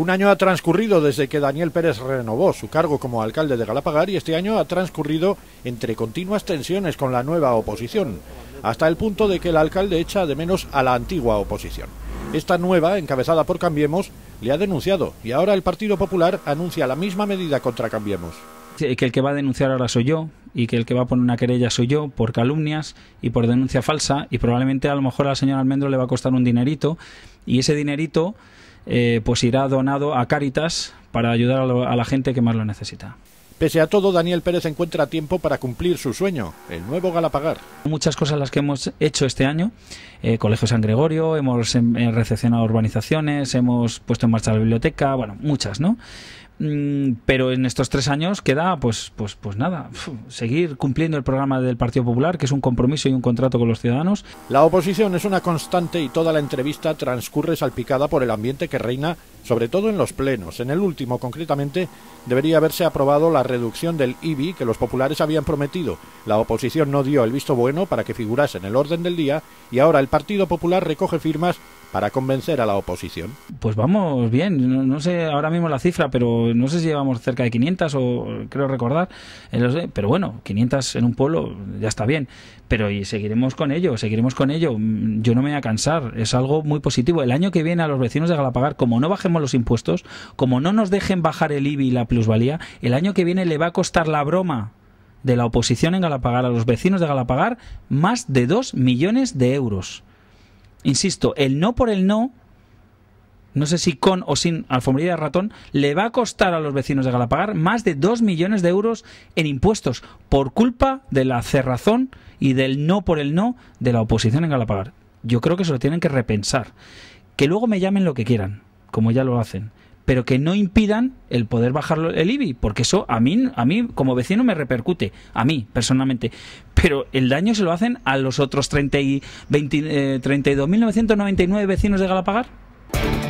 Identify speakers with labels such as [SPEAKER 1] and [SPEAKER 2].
[SPEAKER 1] Un año ha transcurrido desde que Daniel Pérez renovó su cargo como alcalde de Galapagar y este año ha transcurrido entre continuas tensiones con la nueva oposición, hasta el punto de que el alcalde echa de menos a la antigua oposición. Esta nueva, encabezada por Cambiemos, le ha denunciado y ahora el Partido Popular anuncia la misma medida contra Cambiemos.
[SPEAKER 2] Que el que va a denunciar ahora soy yo y que el que va a poner una querella soy yo por calumnias y por denuncia falsa y probablemente a lo mejor a la señora Almendro le va a costar un dinerito y ese dinerito eh, pues irá donado a Cáritas para ayudar a, la gente que más lo necesita.
[SPEAKER 1] Pese a todo, Daniel Pérez encuentra tiempo para
[SPEAKER 2] cumplir su sueño,
[SPEAKER 1] el nuevo Galapagar.
[SPEAKER 2] Muchas cosas las que hemos hecho este año, eh, Colegio San Gregorio, hemos em, eh, recepcionado urbanizaciones, hemos puesto en marcha la biblioteca, bueno, muchas, ¿no? Mm, pero en estos tres años queda, pues, pues, pues nada, seguir cumpliendo el programa del Partido Popular, que es un compromiso y un contrato con los ciudadanos.
[SPEAKER 1] La oposición es una constante y toda la entrevista transcurre salpicada por el ambiente que reina, sobre todo en los plenos. En el último, concretamente, debería haberse aprobado la reducción del IBI que los populares habían prometido. La oposición no dio el visto bueno para que figurase en el orden del día y ahora el Partido Popular recoge firmas para convencer a la oposición?
[SPEAKER 2] Pues vamos bien, no, sé ahora mismo la cifra, pero no sé si llevamos cerca de 500 o creo recordar, eh, pero bueno, 500 en un pueblo ya está bien, pero y seguiremos con ello, seguiremos con ello, mm, yo no me voy a cansar, es algo muy positivo. El año que viene a los vecinos de Galapagar, como no bajemos los impuestos, como no nos dejen bajar el IBI y la plusvalía, el año que viene le va a costar la broma de la oposición en Galapagar a los vecinos de Galapagar más de 2 millones de euros. Insisto, el no por el no, no sé si con o sin alfombrilla de ratón, le va a costar a los vecinos de Galapagar más de 2 millones de euros en impuestos por culpa de la cerrazón y del no por el no de la oposición en Galapagar. Yo creo que se lo tienen que repensar. Que luego me llamen lo que quieran, como ya lo hacen pero que no impidan el poder bajar el IBI, porque eso a mí, a mí como vecino me repercute, a mí personalmente pero el daño se lo hacen a los otros 32.999 eh, vecinos de Galapagar.